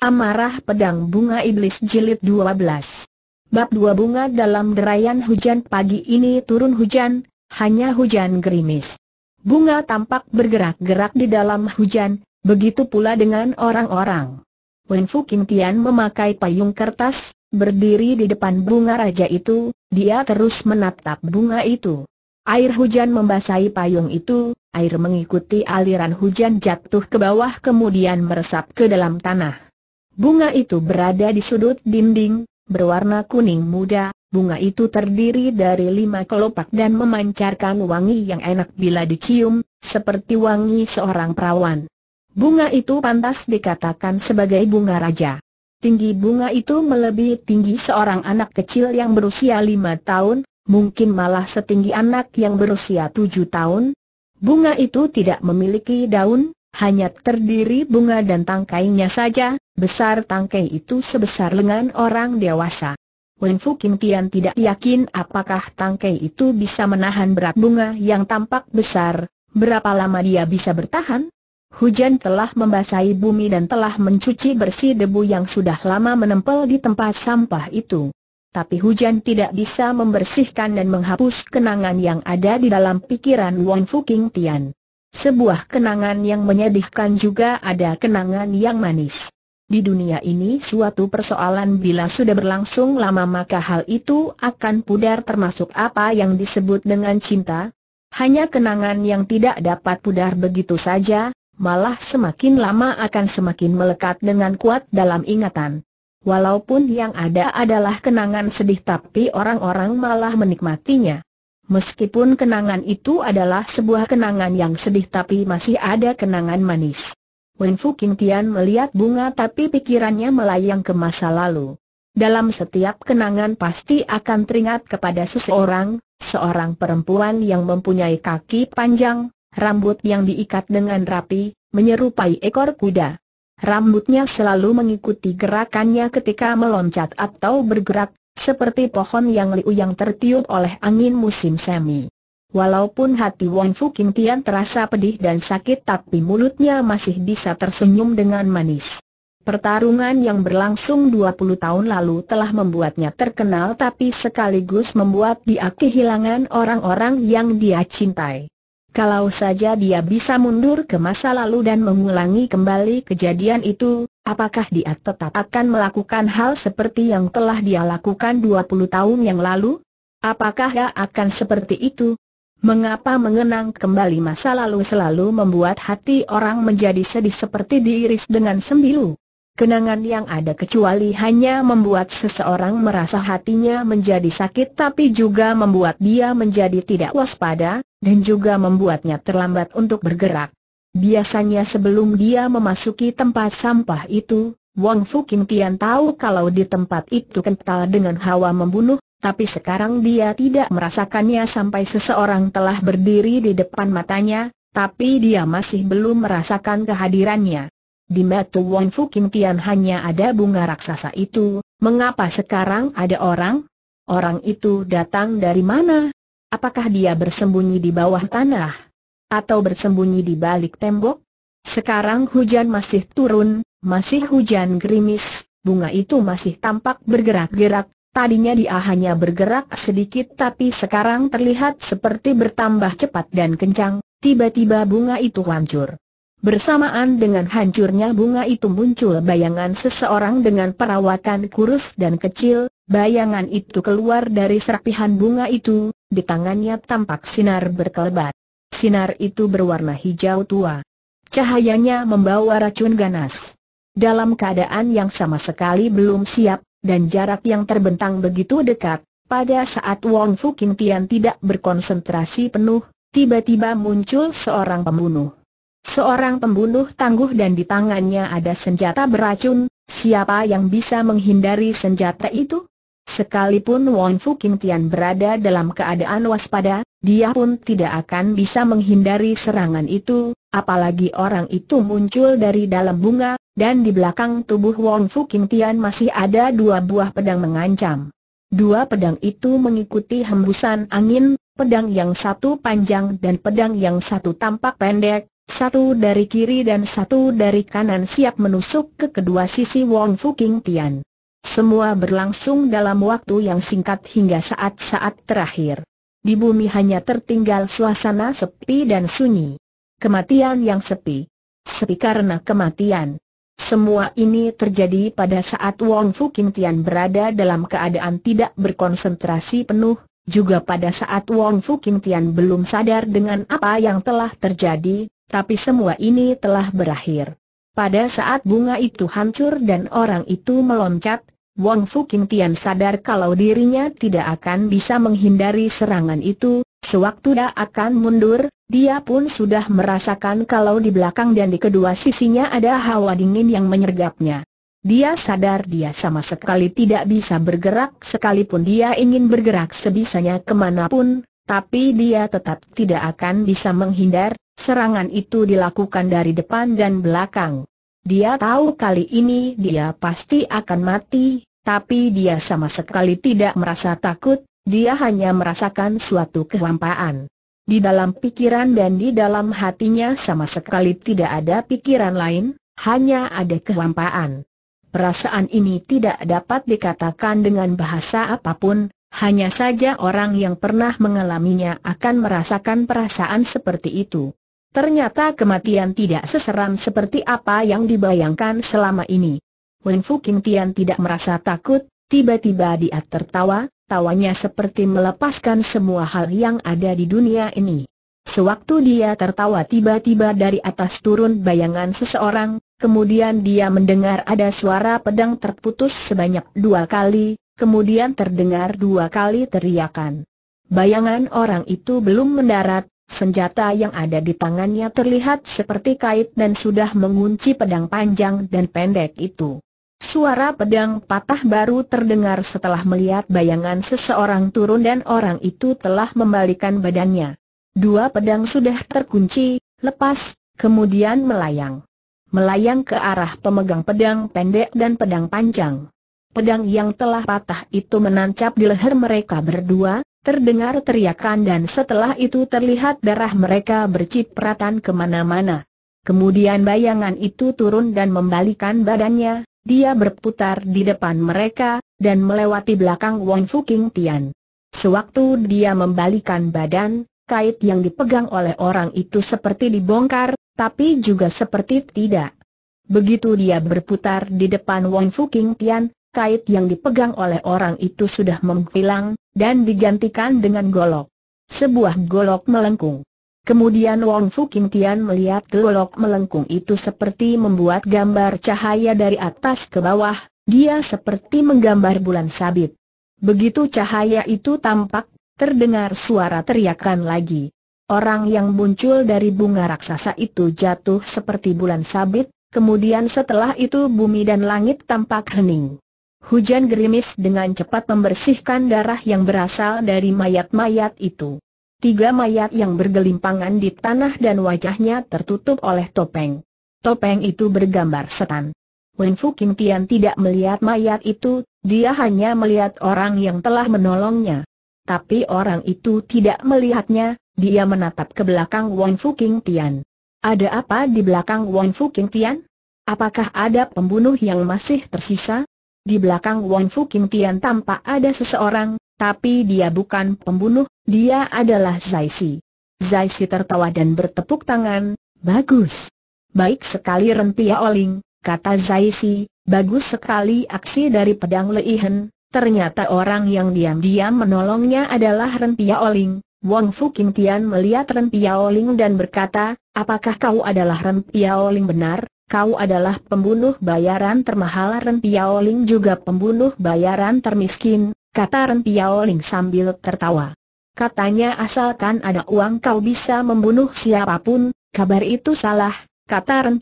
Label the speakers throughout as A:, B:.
A: Amarah Pedang Bunga Iblis Jilid 12 Bab dua bunga dalam derayan hujan pagi ini turun hujan, hanya hujan gerimis. Bunga tampak bergerak-gerak di dalam hujan, begitu pula dengan orang-orang. Wen Fu Fuking Tian memakai payung kertas, berdiri di depan bunga raja itu, dia terus menatap bunga itu. Air hujan membasahi payung itu, air mengikuti aliran hujan jatuh ke bawah kemudian meresap ke dalam tanah. Bunga itu berada di sudut dinding, berwarna kuning muda, bunga itu terdiri dari lima kelopak dan memancarkan wangi yang enak bila dicium, seperti wangi seorang perawan. Bunga itu pantas dikatakan sebagai bunga raja. Tinggi bunga itu melebihi tinggi seorang anak kecil yang berusia lima tahun, mungkin malah setinggi anak yang berusia tujuh tahun. Bunga itu tidak memiliki daun, hanya terdiri bunga dan tangkainya saja, besar tangkai itu sebesar lengan orang dewasa. Wen Fu Kim Tian tidak yakin apakah tangkai itu bisa menahan berat bunga yang tampak besar, berapa lama dia bisa bertahan? Hujan telah membasahi bumi dan telah mencuci bersih debu yang sudah lama menempel di tempat sampah itu. Tapi hujan tidak bisa membersihkan dan menghapus kenangan yang ada di dalam pikiran Wang Fuking Tian. Sebuah kenangan yang menyedihkan juga ada kenangan yang manis. Di dunia ini suatu persoalan bila sudah berlangsung lama maka hal itu akan pudar termasuk apa yang disebut dengan cinta. Hanya kenangan yang tidak dapat pudar begitu saja, malah semakin lama akan semakin melekat dengan kuat dalam ingatan. Walaupun yang ada adalah kenangan sedih tapi orang-orang malah menikmatinya. Meskipun kenangan itu adalah sebuah kenangan yang sedih tapi masih ada kenangan manis. Wen Fu Tian melihat bunga tapi pikirannya melayang ke masa lalu. Dalam setiap kenangan pasti akan teringat kepada seseorang, seorang perempuan yang mempunyai kaki panjang, rambut yang diikat dengan rapi, menyerupai ekor kuda. Rambutnya selalu mengikuti gerakannya ketika meloncat atau bergerak, seperti pohon yang liu yang tertiup oleh angin musim semi. Walaupun hati Wang Qing Tian terasa pedih dan sakit tapi mulutnya masih bisa tersenyum dengan manis. Pertarungan yang berlangsung 20 tahun lalu telah membuatnya terkenal tapi sekaligus membuat dia kehilangan orang-orang yang dia cintai. Kalau saja dia bisa mundur ke masa lalu dan mengulangi kembali kejadian itu, apakah dia tetap akan melakukan hal seperti yang telah dia lakukan 20 tahun yang lalu? Apakah dia akan seperti itu? Mengapa mengenang kembali masa lalu selalu membuat hati orang menjadi sedih seperti diiris dengan sembilu? Kenangan yang ada kecuali hanya membuat seseorang merasa hatinya menjadi sakit tapi juga membuat dia menjadi tidak waspada, dan juga membuatnya terlambat untuk bergerak. Biasanya sebelum dia memasuki tempat sampah itu, Wang Fu Kim Tian tahu kalau di tempat itu kental dengan hawa membunuh, tapi sekarang dia tidak merasakannya sampai seseorang telah berdiri di depan matanya, tapi dia masih belum merasakan kehadirannya. Di mata Wang Fu Kim Tian hanya ada bunga raksasa itu, mengapa sekarang ada orang? Orang itu datang dari mana? Apakah dia bersembunyi di bawah tanah? atau bersembunyi di balik tembok? Sekarang hujan masih turun, masih hujan gerimis, bunga itu masih tampak bergerak-gerak, tadinya dia hanya bergerak sedikit tapi sekarang terlihat seperti bertambah cepat dan kencang, tiba-tiba bunga itu hancur. Bersamaan dengan hancurnya bunga itu muncul bayangan seseorang dengan perawatan kurus dan kecil, bayangan itu keluar dari serapihan bunga itu, di tangannya tampak sinar berkelebat. Sinar itu berwarna hijau tua. Cahayanya membawa racun ganas. Dalam keadaan yang sama sekali belum siap, dan jarak yang terbentang begitu dekat, pada saat Wong Fu King Tian tidak berkonsentrasi penuh, tiba-tiba muncul seorang pembunuh. Seorang pembunuh tangguh dan di tangannya ada senjata beracun, siapa yang bisa menghindari senjata itu? Sekalipun Wong Fu King Tian berada dalam keadaan waspada, dia pun tidak akan bisa menghindari serangan itu, apalagi orang itu muncul dari dalam bunga, dan di belakang tubuh Wong Fu Kim Tian masih ada dua buah pedang mengancam. Dua pedang itu mengikuti hembusan angin, pedang yang satu panjang dan pedang yang satu tampak pendek, satu dari kiri dan satu dari kanan siap menusuk ke kedua sisi Wong Fu Kim Tian. Semua berlangsung dalam waktu yang singkat hingga saat-saat terakhir di bumi hanya tertinggal suasana sepi dan sunyi. Kematian yang sepi. Sepi karena kematian. Semua ini terjadi pada saat Wong Fukin Tian berada dalam keadaan tidak berkonsentrasi penuh, juga pada saat Wong Fukin Tian belum sadar dengan apa yang telah terjadi, tapi semua ini telah berakhir. Pada saat bunga itu hancur dan orang itu meloncat, Wong Fu Kim Tian sadar kalau dirinya tidak akan bisa menghindari serangan itu, sewaktu dia akan mundur, dia pun sudah merasakan kalau di belakang dan di kedua sisinya ada hawa dingin yang menyergapnya. Dia sadar dia sama sekali tidak bisa bergerak sekalipun dia ingin bergerak sebisanya kemanapun, tapi dia tetap tidak akan bisa menghindar, serangan itu dilakukan dari depan dan belakang. Dia tahu kali ini dia pasti akan mati, tapi dia sama sekali tidak merasa takut, dia hanya merasakan suatu kehampaan. Di dalam pikiran dan di dalam hatinya sama sekali tidak ada pikiran lain, hanya ada kehampaan. Perasaan ini tidak dapat dikatakan dengan bahasa apapun, hanya saja orang yang pernah mengalaminya akan merasakan perasaan seperti itu. Ternyata kematian tidak seseram seperti apa yang dibayangkan selama ini. Wen Fu King Tian tidak merasa takut, tiba-tiba dia tertawa, tawanya seperti melepaskan semua hal yang ada di dunia ini. Sewaktu dia tertawa tiba-tiba dari atas turun bayangan seseorang, kemudian dia mendengar ada suara pedang terputus sebanyak dua kali, kemudian terdengar dua kali teriakan. Bayangan orang itu belum mendarat, Senjata yang ada di tangannya terlihat seperti kait dan sudah mengunci pedang panjang dan pendek itu. Suara pedang patah baru terdengar setelah melihat bayangan seseorang turun dan orang itu telah membalikan badannya. Dua pedang sudah terkunci, lepas, kemudian melayang. Melayang ke arah pemegang pedang pendek dan pedang panjang. Pedang yang telah patah itu menancap di leher mereka berdua, Terdengar teriakan dan setelah itu terlihat darah mereka bercipratan kemana-mana. Kemudian bayangan itu turun dan membalikan badannya, dia berputar di depan mereka, dan melewati belakang Wong Fu King Tian. Sewaktu dia membalikan badan, kait yang dipegang oleh orang itu seperti dibongkar, tapi juga seperti tidak. Begitu dia berputar di depan Wong Fu King Tian, kait yang dipegang oleh orang itu sudah menghilang, dan digantikan dengan golok. Sebuah golok melengkung. Kemudian Wong Fu Kim Tian melihat golok melengkung itu seperti membuat gambar cahaya dari atas ke bawah, dia seperti menggambar bulan sabit. Begitu cahaya itu tampak, terdengar suara teriakan lagi. Orang yang muncul dari bunga raksasa itu jatuh seperti bulan sabit, kemudian setelah itu bumi dan langit tampak hening. Hujan gerimis dengan cepat membersihkan darah yang berasal dari mayat-mayat itu. Tiga mayat yang bergelimpangan di tanah dan wajahnya tertutup oleh topeng. Topeng itu bergambar setan. Wen Fu Kim Tian tidak melihat mayat itu, dia hanya melihat orang yang telah menolongnya. Tapi orang itu tidak melihatnya, dia menatap ke belakang Wen Fu Kim Tian. Ada apa di belakang Wen Fu Kim Tian? Apakah ada pembunuh yang masih tersisa? Di belakang Wong Fu Kim Tian tampak ada seseorang, tapi dia bukan pembunuh, dia adalah Zai Si. Zai Si tertawa dan bertepuk tangan, bagus. Baik sekali Rentia Oling, kata Zai Si. bagus sekali aksi dari pedang Leihen. Ternyata orang yang diam-diam menolongnya adalah Rentia Oling. Wong Fu Kim Tian melihat Rentia Oling dan berkata, apakah kau adalah Rentia Oling benar? kau adalah pembunuh bayaran termahal Ren juga pembunuh bayaran termiskin, kata Ren sambil tertawa. Katanya asalkan ada uang kau bisa membunuh siapapun, kabar itu salah, kata Ren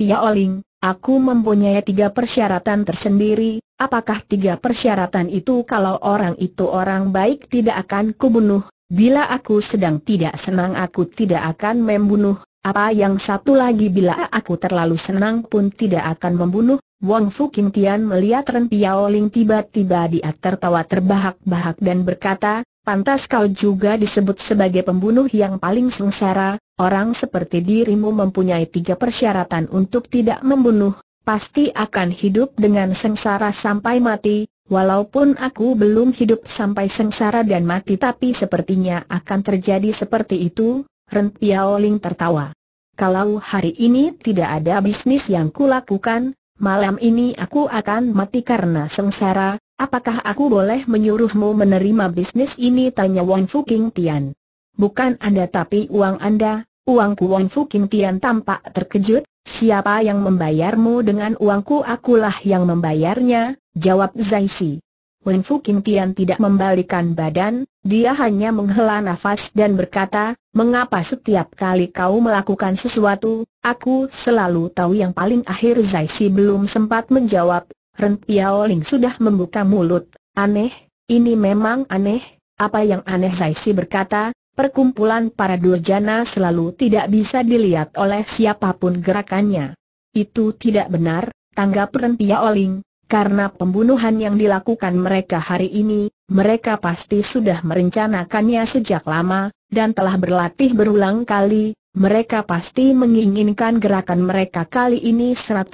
A: Aku mempunyai tiga persyaratan tersendiri, apakah tiga persyaratan itu kalau orang itu orang baik tidak akan kubunuh, bila aku sedang tidak senang aku tidak akan membunuh, apa yang satu lagi bila aku terlalu senang pun tidak akan membunuh, Wang Fu Kim Tian melihat Ren Ling tiba-tiba dia tertawa terbahak-bahak dan berkata, pantas kau juga disebut sebagai pembunuh yang paling sengsara, orang seperti dirimu mempunyai tiga persyaratan untuk tidak membunuh, pasti akan hidup dengan sengsara sampai mati, walaupun aku belum hidup sampai sengsara dan mati tapi sepertinya akan terjadi seperti itu, Ren Ling tertawa. Kalau hari ini tidak ada bisnis yang kulakukan, malam ini aku akan mati karena sengsara, apakah aku boleh menyuruhmu menerima bisnis ini? Tanya Wang Fu King Tian. Bukan Anda tapi uang Anda, uangku Wang Fu King Tian tampak terkejut, siapa yang membayarmu dengan uangku akulah yang membayarnya, jawab Zai Si. Wen Fu Tian tidak membalikan badan, dia hanya menghela nafas dan berkata, mengapa setiap kali kau melakukan sesuatu, aku selalu tahu yang paling akhir Zai Si belum sempat menjawab, Ren Ling sudah membuka mulut, aneh, ini memang aneh, apa yang aneh Zai Si berkata, perkumpulan para durjana selalu tidak bisa dilihat oleh siapapun gerakannya. Itu tidak benar, tanggap Ren Ling. Karena pembunuhan yang dilakukan mereka hari ini, mereka pasti sudah merencanakannya sejak lama, dan telah berlatih berulang kali, mereka pasti menginginkan gerakan mereka kali ini 100%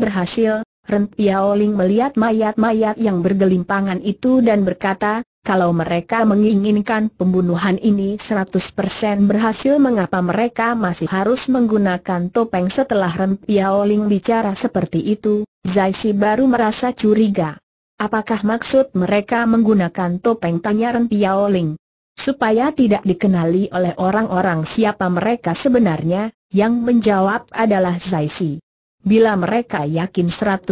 A: berhasil, Rentiaoling melihat mayat-mayat yang bergelimpangan itu dan berkata, kalau mereka menginginkan pembunuhan ini 100% berhasil mengapa mereka masih harus menggunakan topeng setelah Ren Piaoling bicara seperti itu, Zai Si baru merasa curiga. Apakah maksud mereka menggunakan topeng tanya Ren Piaoling? Supaya tidak dikenali oleh orang-orang siapa mereka sebenarnya, yang menjawab adalah Zai Si. Bila mereka yakin 100%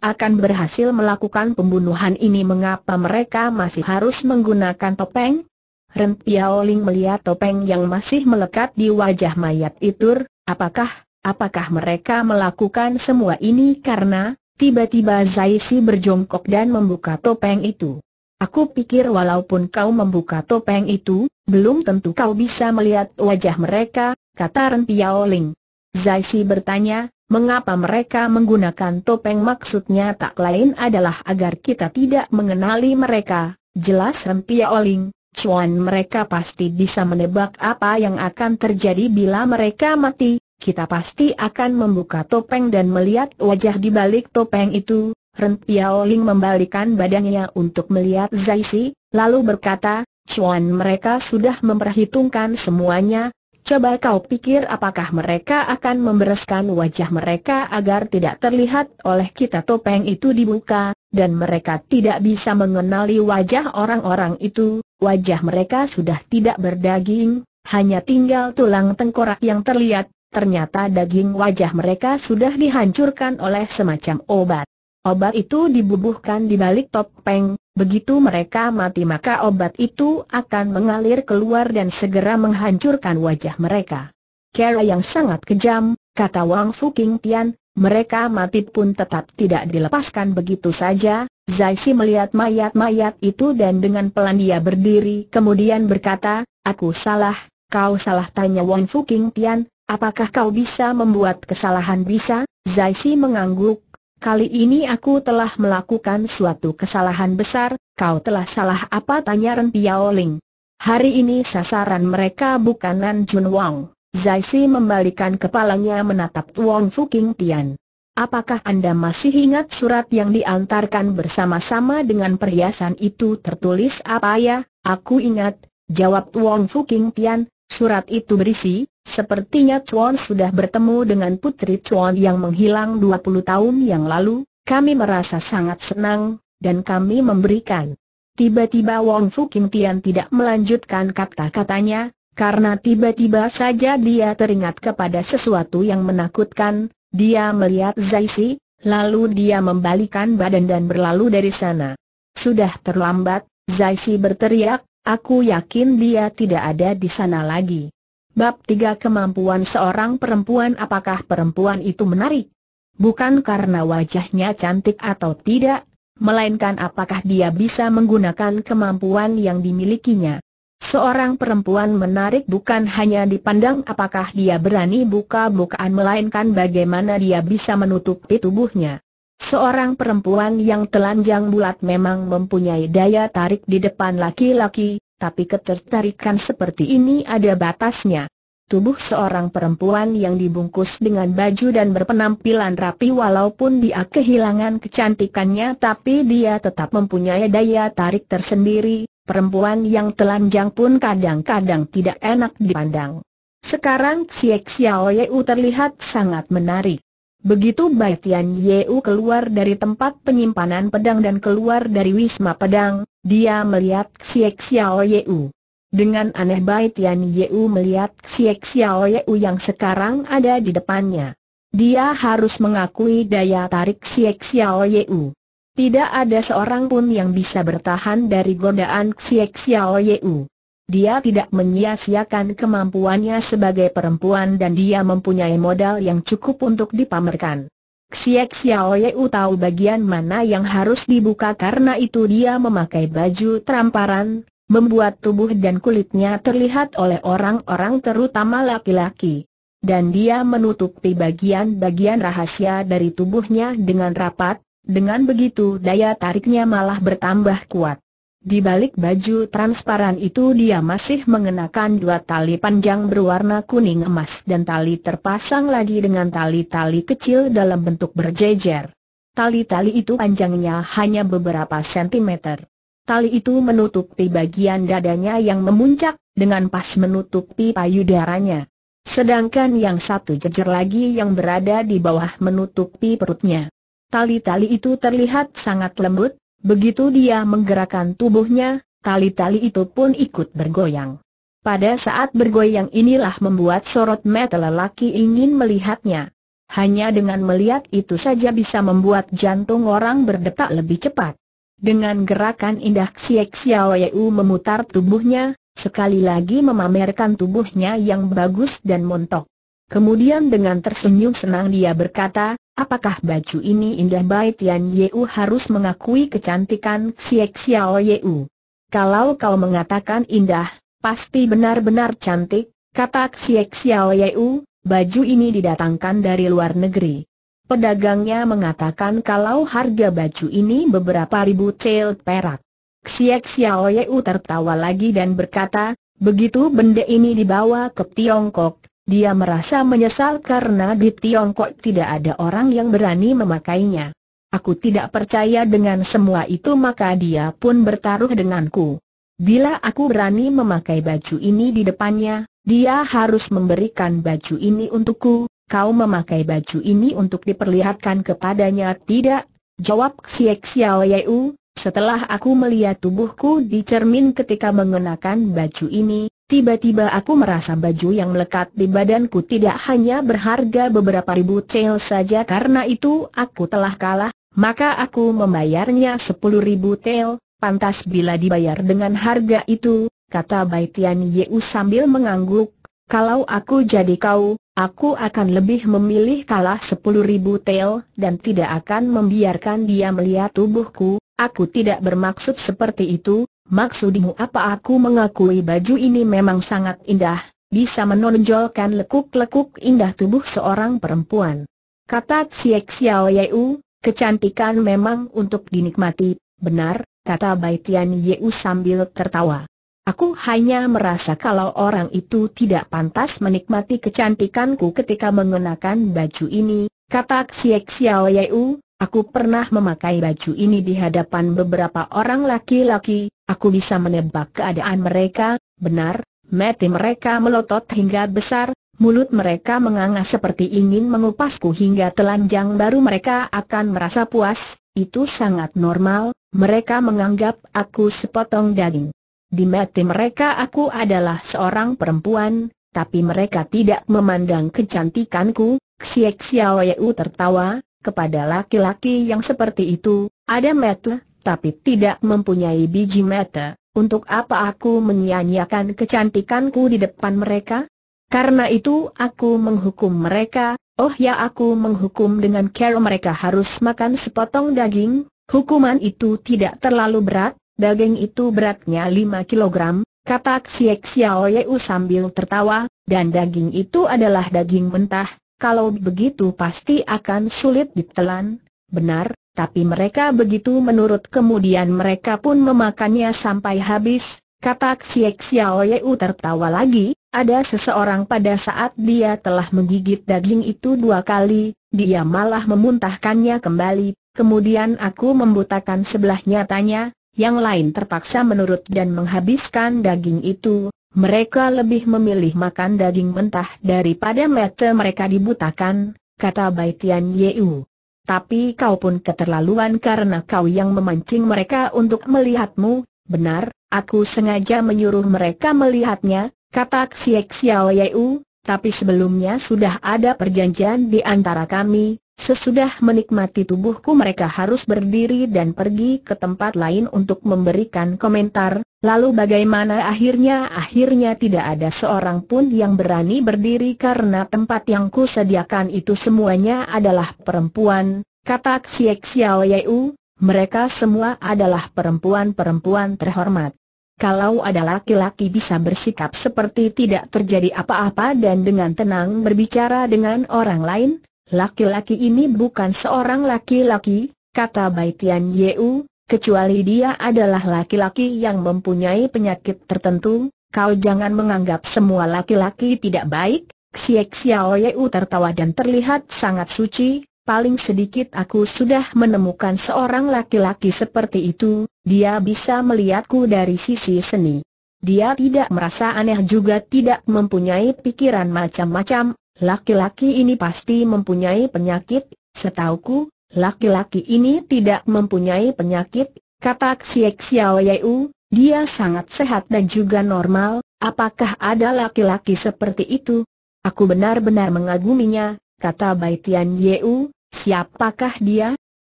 A: akan berhasil melakukan pembunuhan ini mengapa mereka masih harus menggunakan topeng? Ren Piaoling melihat topeng yang masih melekat di wajah mayat itu, apakah, apakah mereka melakukan semua ini karena, tiba-tiba Zaisi berjongkok dan membuka topeng itu. Aku pikir walaupun kau membuka topeng itu, belum tentu kau bisa melihat wajah mereka, kata Ren Piaoling. Zaisi bertanya, Mengapa mereka menggunakan topeng maksudnya tak lain adalah agar kita tidak mengenali mereka, jelas Rempia Oling, cuan mereka pasti bisa menebak apa yang akan terjadi bila mereka mati, kita pasti akan membuka topeng dan melihat wajah di balik topeng itu, Rempia Oling membalikan badannya untuk melihat Zaisi, lalu berkata, cuan mereka sudah memperhitungkan semuanya, Coba kau pikir apakah mereka akan membereskan wajah mereka agar tidak terlihat oleh kita topeng itu dibuka dan mereka tidak bisa mengenali wajah orang-orang itu, wajah mereka sudah tidak berdaging, hanya tinggal tulang tengkorak yang terlihat, ternyata daging wajah mereka sudah dihancurkan oleh semacam obat. Obat itu dibubuhkan di balik topeng, begitu mereka mati maka obat itu akan mengalir keluar dan segera menghancurkan wajah mereka. Cara yang sangat kejam, kata Wang King Tian, mereka mati pun tetap tidak dilepaskan begitu saja, Zai Si melihat mayat-mayat itu dan dengan pelan dia berdiri kemudian berkata, aku salah, kau salah tanya Wang King Tian, apakah kau bisa membuat kesalahan bisa? Zai Si mengangguk, kali ini aku telah melakukan suatu kesalahan besar, kau telah salah apa tanya Ren Piao Ling. Hari ini sasaran mereka bukan Nan Jun Wang. Si membalikan kepalanya menatap Wong King Tian. Apakah Anda masih ingat surat yang diantarkan bersama-sama dengan perhiasan itu tertulis apa ya? Aku ingat, jawab Wong King Tian, Surat itu berisi, sepertinya Chuan sudah bertemu dengan putri Chuan yang menghilang 20 tahun yang lalu, kami merasa sangat senang, dan kami memberikan. Tiba-tiba Wong Fu Qing Tian tidak melanjutkan kata-katanya, karena tiba-tiba saja dia teringat kepada sesuatu yang menakutkan, dia melihat Zai Si, lalu dia membalikan badan dan berlalu dari sana. Sudah terlambat, Zai Si berteriak, Aku yakin dia tidak ada di sana lagi. Bab 3 Kemampuan seorang perempuan Apakah perempuan itu menarik? Bukan karena wajahnya cantik atau tidak, melainkan apakah dia bisa menggunakan kemampuan yang dimilikinya. Seorang perempuan menarik bukan hanya dipandang apakah dia berani buka-bukaan melainkan bagaimana dia bisa menutupi tubuhnya. Seorang perempuan yang telanjang bulat memang mempunyai daya tarik di depan laki-laki, tapi ketertarikan seperti ini ada batasnya. Tubuh seorang perempuan yang dibungkus dengan baju dan berpenampilan rapi walaupun dia kehilangan kecantikannya tapi dia tetap mempunyai daya tarik tersendiri, perempuan yang telanjang pun kadang-kadang tidak enak dipandang. Sekarang Xiek Xiao terlihat sangat menarik. Begitu Bai Tian Yeu keluar dari tempat penyimpanan pedang dan keluar dari Wisma Pedang, dia melihat Xiek Xiao Yeu. Dengan aneh Bai Tian Yeu melihat Xiek Xiao Yeu yang sekarang ada di depannya. Dia harus mengakui daya tarik Xiek Xiao Yeu. Tidak ada seorang pun yang bisa bertahan dari godaan Xiek Xiao Yeu. Dia tidak menyia-siakan kemampuannya sebagai perempuan dan dia mempunyai modal yang cukup untuk dipamerkan. Xiek Xiaoyu tahu bagian mana yang harus dibuka karena itu dia memakai baju teramparan, membuat tubuh dan kulitnya terlihat oleh orang-orang terutama laki-laki. Dan dia menutupi bagian-bagian rahasia dari tubuhnya dengan rapat, dengan begitu daya tariknya malah bertambah kuat. Di balik baju transparan itu dia masih mengenakan dua tali panjang berwarna kuning emas dan tali terpasang lagi dengan tali-tali kecil dalam bentuk berjejer. Tali-tali itu panjangnya hanya beberapa sentimeter. Tali itu menutupi bagian dadanya yang memuncak, dengan pas menutupi payudaranya. Sedangkan yang satu jejer lagi yang berada di bawah menutupi perutnya. Tali-tali itu terlihat sangat lembut, Begitu dia menggerakkan tubuhnya, tali-tali itu pun ikut bergoyang. Pada saat bergoyang inilah membuat sorot mata lelaki ingin melihatnya. Hanya dengan melihat itu saja bisa membuat jantung orang berdetak lebih cepat. Dengan gerakan indah Xiek Xiao memutar tubuhnya, sekali lagi memamerkan tubuhnya yang bagus dan montok. Kemudian dengan tersenyum senang dia berkata, apakah baju ini indah baik Tian Yeu harus mengakui kecantikan Xiek Xiao Yeu. Kalau kau mengatakan indah, pasti benar-benar cantik, kata Xiek Xiao Yeu, baju ini didatangkan dari luar negeri. Pedagangnya mengatakan kalau harga baju ini beberapa ribu cel perak. Xiek Xiao Yeu tertawa lagi dan berkata, begitu benda ini dibawa ke Tiongkok, dia merasa menyesal karena di Tiongkok tidak ada orang yang berani memakainya. Aku tidak percaya dengan semua itu maka dia pun bertaruh denganku. Bila aku berani memakai baju ini di depannya, dia harus memberikan baju ini untukku, kau memakai baju ini untuk diperlihatkan kepadanya tidak? Jawab Xiek Xiao Yeu, setelah aku melihat tubuhku di cermin ketika mengenakan baju ini, Tiba-tiba aku merasa baju yang melekat di badanku tidak hanya berharga beberapa ribu tail saja karena itu aku telah kalah, maka aku membayarnya sepuluh ribu tail. pantas bila dibayar dengan harga itu, kata Baitian Yeu sambil mengangguk, kalau aku jadi kau, aku akan lebih memilih kalah sepuluh ribu tail dan tidak akan membiarkan dia melihat tubuhku, aku tidak bermaksud seperti itu, maksudmu apa aku mengakui baju ini memang sangat indah, bisa menonjolkan lekuk-lekuk indah tubuh seorang perempuan. Kata Siek Xiao Yeu, kecantikan memang untuk dinikmati, benar, kata Baitian Yeu sambil tertawa. Aku hanya merasa kalau orang itu tidak pantas menikmati kecantikanku ketika mengenakan baju ini, kata Xiek Xiao Yeu, Aku pernah memakai baju ini di hadapan beberapa orang laki-laki, aku bisa menebak keadaan mereka, benar, mati mereka melotot hingga besar, mulut mereka menganga seperti ingin mengupasku hingga telanjang baru mereka akan merasa puas, itu sangat normal, mereka menganggap aku sepotong daging. Di mati mereka aku adalah seorang perempuan, tapi mereka tidak memandang kecantikanku, Xiao Xiaoyu tertawa, kepada laki-laki yang seperti itu, ada mata, tapi tidak mempunyai biji mata, untuk apa aku menyia-nyiakan kecantikanku di depan mereka? Karena itu aku menghukum mereka, oh ya aku menghukum dengan cara mereka harus makan sepotong daging, hukuman itu tidak terlalu berat, daging itu beratnya 5 kilogram, kata Xie Xiao Yeu sambil tertawa, dan daging itu adalah daging mentah, kalau begitu pasti akan sulit ditelan, benar, tapi mereka begitu menurut kemudian mereka pun memakannya sampai habis, kata Xiek Xiao Yeu tertawa lagi, ada seseorang pada saat dia telah menggigit daging itu dua kali, dia malah memuntahkannya kembali, kemudian aku membutakan sebelahnya tanya, yang lain terpaksa menurut dan menghabiskan daging itu, mereka lebih memilih makan daging mentah daripada mata mereka dibutakan, kata Bai Tian Yeu. Tapi kau pun keterlaluan karena kau yang memancing mereka untuk melihatmu, benar, aku sengaja menyuruh mereka melihatnya, kata Xie Xiao Yeu, tapi sebelumnya sudah ada perjanjian di antara kami, sesudah menikmati tubuhku mereka harus berdiri dan pergi ke tempat lain untuk memberikan komentar, lalu bagaimana akhirnya? Akhirnya tidak ada seorang pun yang berani berdiri karena tempat yang kusediakan itu semuanya adalah perempuan, kata Xie Xiao Yeu, mereka semua adalah perempuan-perempuan terhormat. Kalau ada laki-laki bisa bersikap seperti tidak terjadi apa-apa dan dengan tenang berbicara dengan orang lain, laki-laki ini bukan seorang laki-laki, kata Baitian Yeu, kecuali dia adalah laki-laki yang mempunyai penyakit tertentu, kau jangan menganggap semua laki-laki tidak baik, Xie Xiao Yeu tertawa dan terlihat sangat suci, paling sedikit aku sudah menemukan seorang laki-laki seperti itu, dia bisa melihatku dari sisi seni. Dia tidak merasa aneh juga tidak mempunyai pikiran macam-macam, laki-laki ini pasti mempunyai penyakit, setauku, laki-laki ini tidak mempunyai penyakit, kata Xiek Xiao Yeu, dia sangat sehat dan juga normal, apakah ada laki-laki seperti itu? Aku benar-benar mengaguminya, kata Baitian Yeu, Siapakah dia?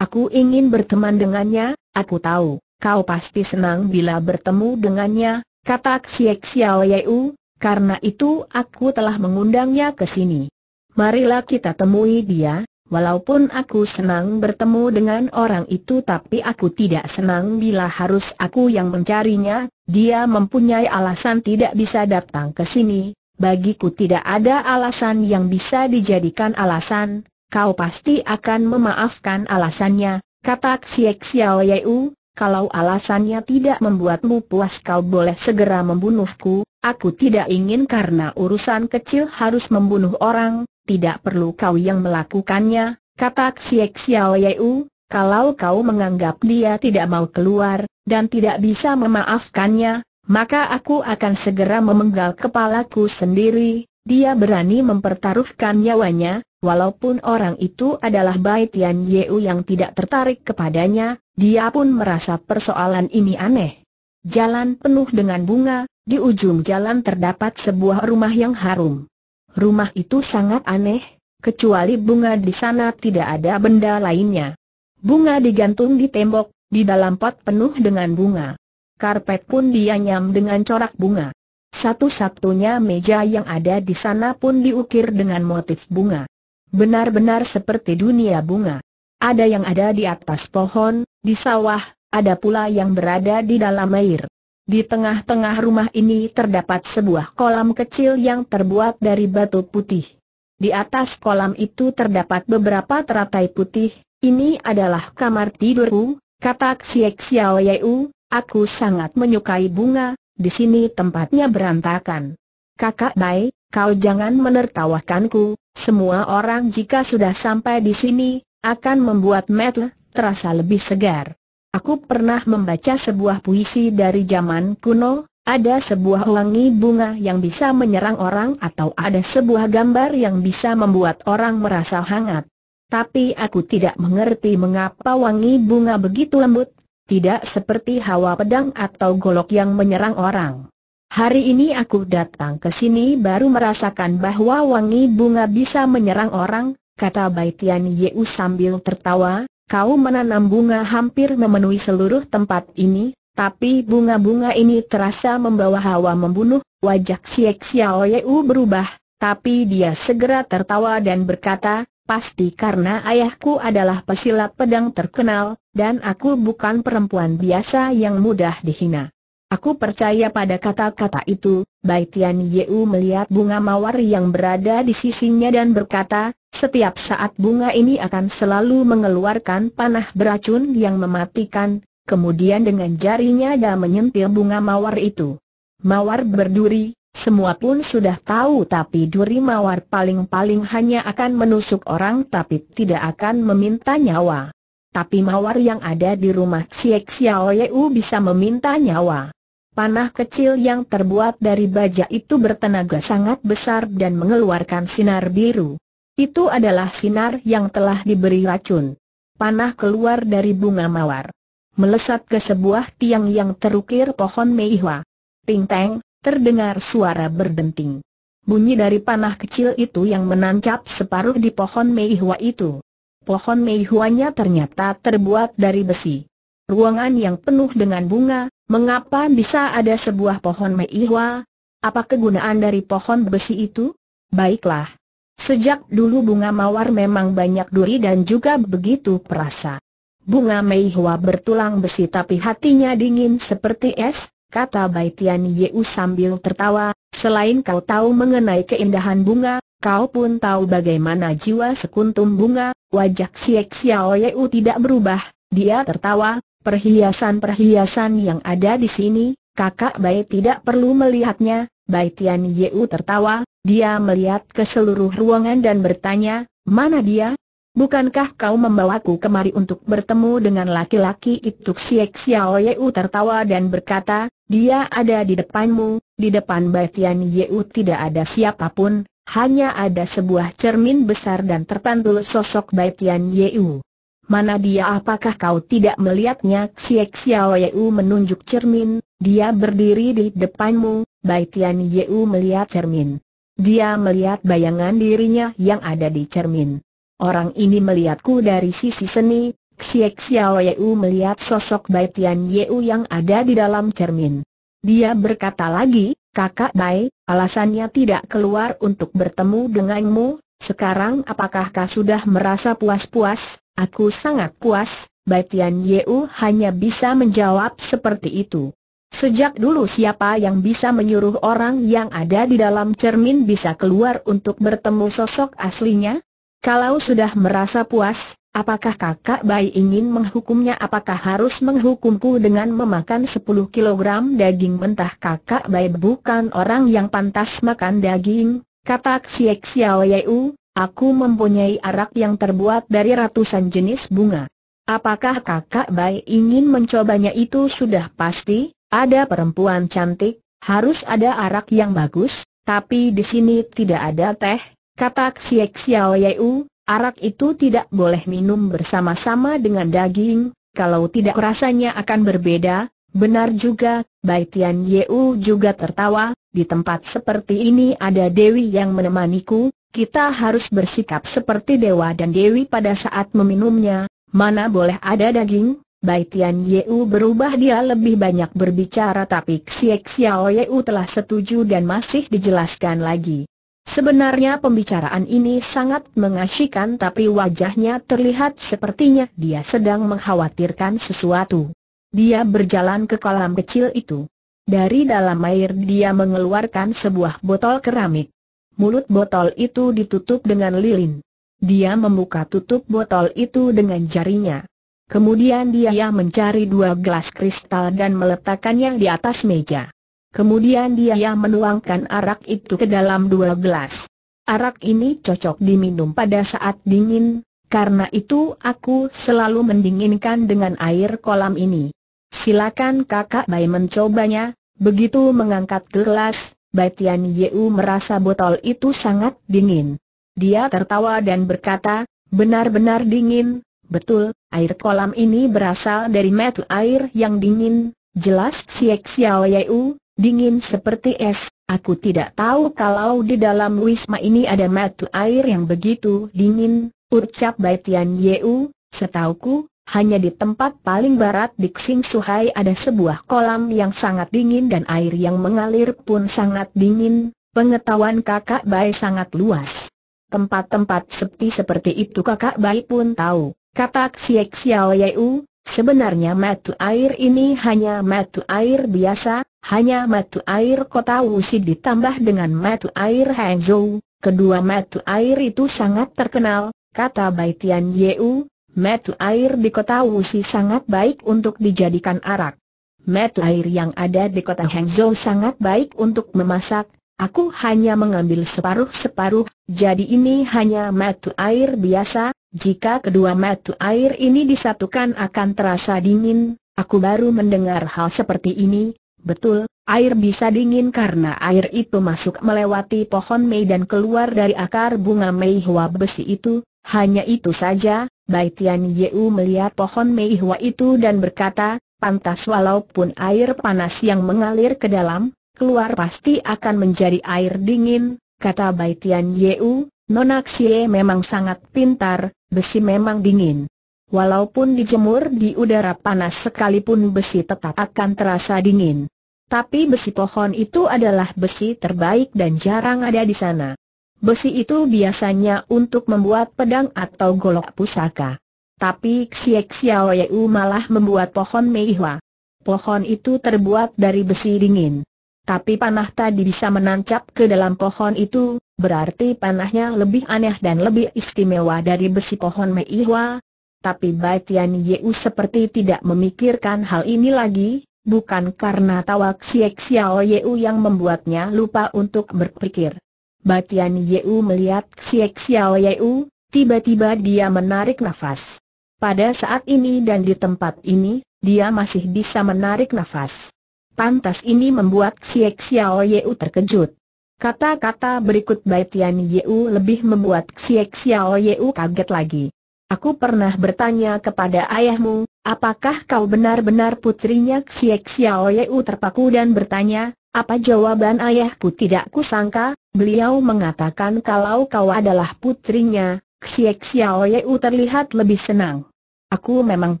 A: Aku ingin berteman dengannya, aku tahu, kau pasti senang bila bertemu dengannya, kata Xiek Xiao Yeu, karena itu aku telah mengundangnya ke sini. Marilah kita temui dia, Walaupun aku senang bertemu dengan orang itu tapi aku tidak senang bila harus aku yang mencarinya, dia mempunyai alasan tidak bisa datang ke sini, bagiku tidak ada alasan yang bisa dijadikan alasan, kau pasti akan memaafkan alasannya, kata Xiek Xiao Yeu, kalau alasannya tidak membuatmu puas kau boleh segera membunuhku, aku tidak ingin karena urusan kecil harus membunuh orang, tidak perlu kau yang melakukannya, kata Xiek Xiao Yeu, kalau kau menganggap dia tidak mau keluar, dan tidak bisa memaafkannya, maka aku akan segera memenggal kepalaku sendiri, dia berani mempertaruhkan nyawanya, walaupun orang itu adalah Bai Tian Yeu yang tidak tertarik kepadanya, dia pun merasa persoalan ini aneh. Jalan penuh dengan bunga, di ujung jalan terdapat sebuah rumah yang harum. Rumah itu sangat aneh, kecuali bunga di sana tidak ada benda lainnya. Bunga digantung di tembok, di dalam pot penuh dengan bunga. Karpet pun dianyam dengan corak bunga. Satu-satunya meja yang ada di sana pun diukir dengan motif bunga. Benar-benar seperti dunia bunga. Ada yang ada di atas pohon, di sawah, ada pula yang berada di dalam air. Di tengah-tengah rumah ini terdapat sebuah kolam kecil yang terbuat dari batu putih. Di atas kolam itu terdapat beberapa teratai putih, ini adalah kamar tidurku, kata Xie Xiao Yeu, aku sangat menyukai bunga, di sini tempatnya berantakan. Kakak Bai, kau jangan menertawakanku, semua orang jika sudah sampai di sini, akan membuat metel terasa lebih segar. Aku pernah membaca sebuah puisi dari zaman kuno, ada sebuah wangi bunga yang bisa menyerang orang atau ada sebuah gambar yang bisa membuat orang merasa hangat. Tapi aku tidak mengerti mengapa wangi bunga begitu lembut, tidak seperti hawa pedang atau golok yang menyerang orang. Hari ini aku datang ke sini baru merasakan bahwa wangi bunga bisa menyerang orang, kata Baitian Yeu sambil tertawa, kau menanam bunga hampir memenuhi seluruh tempat ini, tapi bunga-bunga ini terasa membawa hawa membunuh, wajah Siek Xiao Yeu berubah, tapi dia segera tertawa dan berkata, pasti karena ayahku adalah pesilat pedang terkenal, dan aku bukan perempuan biasa yang mudah dihina. Aku percaya pada kata-kata itu, Bai Tian Yeu melihat bunga mawar yang berada di sisinya dan berkata, setiap saat bunga ini akan selalu mengeluarkan panah beracun yang mematikan, kemudian dengan jarinya dia menyentil bunga mawar itu. Mawar berduri, semua pun sudah tahu tapi duri mawar paling-paling hanya akan menusuk orang tapi tidak akan meminta nyawa tapi mawar yang ada di rumah Xiek Xiao bisa meminta nyawa. Panah kecil yang terbuat dari baja itu bertenaga sangat besar dan mengeluarkan sinar biru. Itu adalah sinar yang telah diberi racun. Panah keluar dari bunga mawar. Melesat ke sebuah tiang yang terukir pohon meihwa. Ting-teng, terdengar suara berdenting. Bunyi dari panah kecil itu yang menancap separuh di pohon meihwa itu pohon meihuannya ternyata terbuat dari besi. Ruangan yang penuh dengan bunga, mengapa bisa ada sebuah pohon meihua? Apa kegunaan dari pohon besi itu? Baiklah. Sejak dulu bunga mawar memang banyak duri dan juga begitu perasa. Bunga meihua bertulang besi tapi hatinya dingin seperti es, kata Baitian Yeu sambil tertawa, selain kau tahu mengenai keindahan bunga, kau pun tahu bagaimana jiwa sekuntum bunga, Wajah Siak Xiao tidak berubah, dia tertawa, perhiasan-perhiasan yang ada di sini, kakak Bai tidak perlu melihatnya, Bai Tian Yeu tertawa, dia melihat ke seluruh ruangan dan bertanya, mana dia? Bukankah kau membawaku kemari untuk bertemu dengan laki-laki itu Siak Xiao tertawa dan berkata, dia ada di depanmu, di depan Bai Tian Yeu tidak ada siapapun, hanya ada sebuah cermin besar dan terpantul sosok Bai Tian Yeu. Mana dia apakah kau tidak melihatnya? Xie Xiao Yeu menunjuk cermin, dia berdiri di depanmu, Bai Tian Yeu melihat cermin. Dia melihat bayangan dirinya yang ada di cermin. Orang ini melihatku dari sisi seni, Xie Xiao Yeu melihat sosok Bai Tian Yeu yang ada di dalam cermin. Dia berkata lagi, kakak Bai, alasannya tidak keluar untuk bertemu denganmu, sekarang apakah kau sudah merasa puas-puas? Aku sangat puas, Baitian Yeu hanya bisa menjawab seperti itu. Sejak dulu siapa yang bisa menyuruh orang yang ada di dalam cermin bisa keluar untuk bertemu sosok aslinya? Kalau sudah merasa puas, Apakah kakak bayi ingin menghukumnya apakah harus menghukumku dengan memakan 10 kilogram daging mentah kakak bayi bukan orang yang pantas makan daging, kata Xiek Xiao Yeu, aku mempunyai arak yang terbuat dari ratusan jenis bunga. Apakah kakak bayi ingin mencobanya itu sudah pasti, ada perempuan cantik, harus ada arak yang bagus, tapi di sini tidak ada teh, kata Xiek Xiao Yeu, Arak itu tidak boleh minum bersama-sama dengan daging, kalau tidak rasanya akan berbeda, benar juga, Bai Tian Yeu juga tertawa, di tempat seperti ini ada Dewi yang menemaniku, kita harus bersikap seperti Dewa dan Dewi pada saat meminumnya, mana boleh ada daging? Bai Tian Yeu berubah dia lebih banyak berbicara tapi Xie Xiao Yeu telah setuju dan masih dijelaskan lagi. Sebenarnya pembicaraan ini sangat mengasyikan tapi wajahnya terlihat sepertinya dia sedang mengkhawatirkan sesuatu. Dia berjalan ke kolam kecil itu. Dari dalam air dia mengeluarkan sebuah botol keramik. Mulut botol itu ditutup dengan lilin. Dia membuka tutup botol itu dengan jarinya. Kemudian dia mencari dua gelas kristal dan meletakkannya di atas meja. Kemudian dia menuangkan arak itu ke dalam dua gelas. Arak ini cocok diminum pada saat dingin, karena itu aku selalu mendinginkan dengan air kolam ini. Silakan kakak Bai mencobanya, begitu mengangkat gelas, Bai Tian Yeu merasa botol itu sangat dingin. Dia tertawa dan berkata, benar-benar dingin, betul, air kolam ini berasal dari metu air yang dingin, jelas Siek Xiao Yeu, dingin seperti es, aku tidak tahu kalau di dalam wisma ini ada mata air yang begitu dingin, ucap Bai Tian Yeu, setauku, hanya di tempat paling barat di Xing Suhai ada sebuah kolam yang sangat dingin dan air yang mengalir pun sangat dingin, pengetahuan kakak Bai sangat luas. Tempat-tempat sepi seperti itu kakak Bai pun tahu, kata Xiexiao Xiao Yeu, sebenarnya mata air ini hanya mata air biasa, hanya matu air kota Wuxi ditambah dengan matu air Hangzhou, kedua matu air itu sangat terkenal, kata Baitian Yeu, matu air di kota Wuxi sangat baik untuk dijadikan arak. Matu air yang ada di kota Hangzhou sangat baik untuk memasak, Aku hanya mengambil separuh-separuh, jadi ini hanya matu air biasa, jika kedua matu air ini disatukan akan terasa dingin, aku baru mendengar hal seperti ini, Betul, air bisa dingin karena air itu masuk melewati pohon mei dan keluar dari akar bunga mei hua besi itu, hanya itu saja, Bai Tian Yeu melihat pohon mei hua itu dan berkata, pantas walaupun air panas yang mengalir ke dalam, keluar pasti akan menjadi air dingin, kata Bai Tian Yeu, Nonak Xie memang sangat pintar, besi memang dingin. Walaupun dijemur di udara panas sekalipun besi tetap akan terasa dingin. Tapi besi pohon itu adalah besi terbaik dan jarang ada di sana. Besi itu biasanya untuk membuat pedang atau golok pusaka. Tapi Xiek Xiao Yeu malah membuat pohon Meihua. Pohon itu terbuat dari besi dingin. Tapi panah tadi bisa menancap ke dalam pohon itu, berarti panahnya lebih aneh dan lebih istimewa dari besi pohon Meihua. Tapi Bai Tian Yeu seperti tidak memikirkan hal ini lagi, bukan karena tawak Siek Xiao Yeu yang membuatnya lupa untuk berpikir. Batian Yeu melihat Siek Xiao Yeu, tiba-tiba dia menarik nafas. Pada saat ini dan di tempat ini, dia masih bisa menarik nafas. Pantas ini membuat Siek Xiao Yeu terkejut. Kata-kata berikut Batian Yeu lebih membuat Siek Xiao Yeu kaget lagi. Aku pernah bertanya kepada ayahmu, Apakah kau benar-benar putrinya Xiek Xiao Yeu terpaku dan bertanya, apa jawaban ayahku tidak kusangka, beliau mengatakan kalau kau adalah putrinya, Xiek Xiao Yeu terlihat lebih senang. Aku memang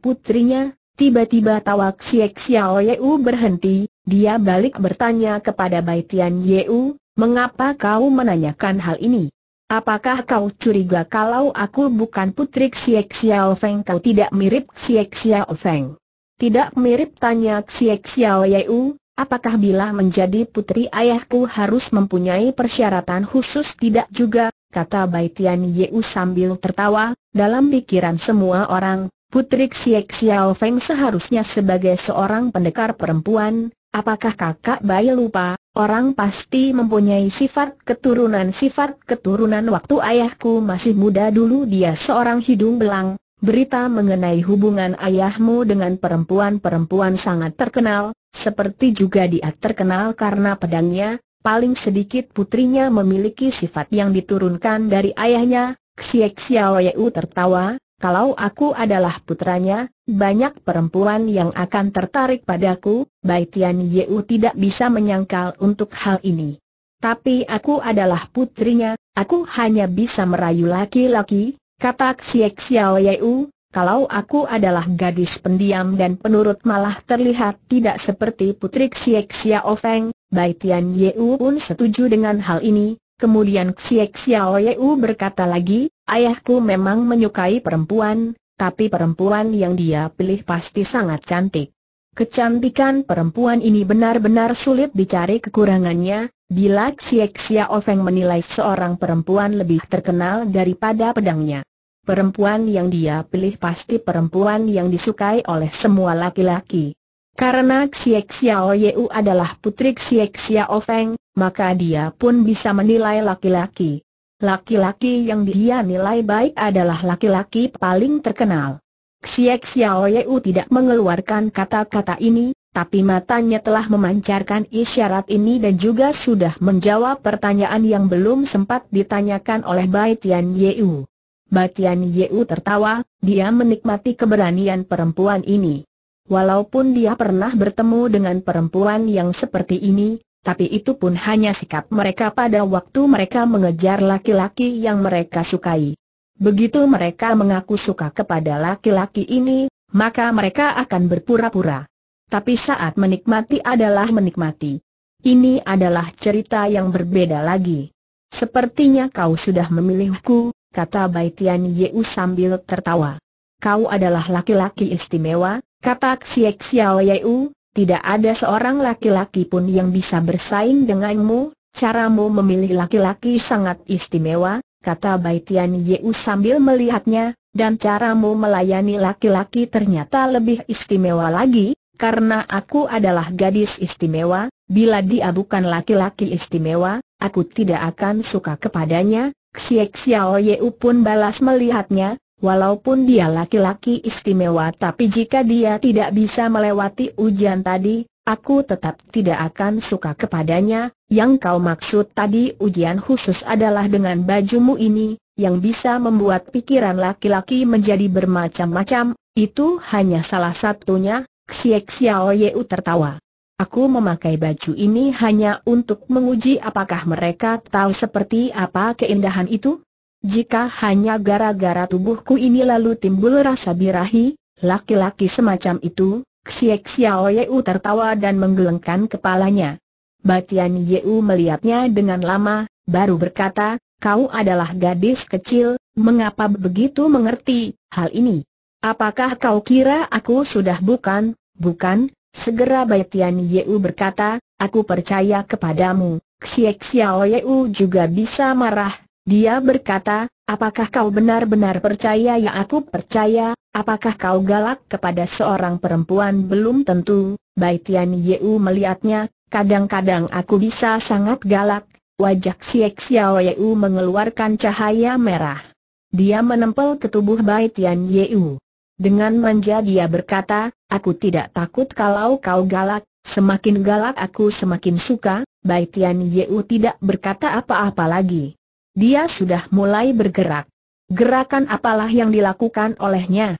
A: putrinya, tiba-tiba tawa Xiek Xiao Yeu berhenti, dia balik bertanya kepada Baitian Yeu, mengapa kau menanyakan hal ini? Apakah kau curiga kalau aku bukan putri Xiek Xiao Feng kau tidak mirip Xiek Xiao Feng? Tidak mirip tanya Xiek Xiao Yeu, apakah bila menjadi putri ayahku harus mempunyai persyaratan khusus tidak juga, kata Tian Yeu sambil tertawa, dalam pikiran semua orang, putri Xiek Xiao Feng seharusnya sebagai seorang pendekar perempuan, apakah kakak bayi lupa, Orang pasti mempunyai sifat keturunan-sifat keturunan waktu ayahku masih muda dulu dia seorang hidung belang. Berita mengenai hubungan ayahmu dengan perempuan-perempuan sangat terkenal, seperti juga dia terkenal karena pedangnya, paling sedikit putrinya memiliki sifat yang diturunkan dari ayahnya. Xie Xiao tertawa, kalau aku adalah putranya, banyak perempuan yang akan tertarik padaku, Bai Tian Yeu tidak bisa menyangkal untuk hal ini. Tapi aku adalah putrinya, aku hanya bisa merayu laki-laki, kata Xiek Xiao Yeu, kalau aku adalah gadis pendiam dan penurut malah terlihat tidak seperti putri Xiek Xiao Feng, Bai Tian Yeu pun setuju dengan hal ini, kemudian Xiek Xiao Yeu berkata lagi, Ayahku memang menyukai perempuan, tapi perempuan yang dia pilih pasti sangat cantik. Kecantikan perempuan ini benar-benar sulit dicari kekurangannya, bila Xie Ofeng menilai seorang perempuan lebih terkenal daripada pedangnya. Perempuan yang dia pilih pasti perempuan yang disukai oleh semua laki-laki. Karena Xie Xiao Oyeu adalah putri Xie Xiao Feng, maka dia pun bisa menilai laki-laki. Laki-laki yang dia nilai baik adalah laki-laki paling terkenal. Xiek Xiaoyu tidak mengeluarkan kata-kata ini, tapi matanya telah memancarkan isyarat ini dan juga sudah menjawab pertanyaan yang belum sempat ditanyakan oleh Bai Tian Yeu. Tian Yeu tertawa, dia menikmati keberanian perempuan ini. Walaupun dia pernah bertemu dengan perempuan yang seperti ini, tapi itu pun hanya sikap mereka pada waktu mereka mengejar laki-laki yang mereka sukai. Begitu mereka mengaku suka kepada laki-laki ini, maka mereka akan berpura-pura. Tapi saat menikmati adalah menikmati. Ini adalah cerita yang berbeda lagi. Sepertinya kau sudah memilihku, kata Baitian Yeu sambil tertawa. Kau adalah laki-laki istimewa, kata Xie Xiao Yeu, tidak ada seorang laki-laki pun yang bisa bersaing denganmu, caramu memilih laki-laki sangat istimewa, kata Baitian Yeu sambil melihatnya, dan caramu melayani laki-laki ternyata lebih istimewa lagi, karena aku adalah gadis istimewa, bila dia bukan laki-laki istimewa, aku tidak akan suka kepadanya, Xie Xiao Yeu pun balas melihatnya, Walaupun dia laki-laki istimewa tapi jika dia tidak bisa melewati ujian tadi, aku tetap tidak akan suka kepadanya, yang kau maksud tadi ujian khusus adalah dengan bajumu ini, yang bisa membuat pikiran laki-laki menjadi bermacam-macam, itu hanya salah satunya, Xiek Xiao Yeu tertawa. Aku memakai baju ini hanya untuk menguji apakah mereka tahu seperti apa keindahan itu? Jika hanya gara-gara tubuhku ini lalu timbul rasa birahi, laki-laki semacam itu, Xiek Xiao Yeu tertawa dan menggelengkan kepalanya. Batian Yeu melihatnya dengan lama, baru berkata, kau adalah gadis kecil, mengapa begitu mengerti hal ini? Apakah kau kira aku sudah bukan, bukan? Segera Batian Yeu berkata, aku percaya kepadamu, Xiek Xiao Yeu juga bisa marah, dia berkata, apakah kau benar-benar percaya ya aku percaya, apakah kau galak kepada seorang perempuan belum tentu, Bai Tian Yeu melihatnya, kadang-kadang aku bisa sangat galak, wajah Siek Xiao Yeu mengeluarkan cahaya merah. Dia menempel ke tubuh Bai Tian Yeu. Dengan manja dia berkata, aku tidak takut kalau kau galak, semakin galak aku semakin suka, Bai Tian Yeu tidak berkata apa-apa lagi dia sudah mulai bergerak. Gerakan apalah yang dilakukan olehnya?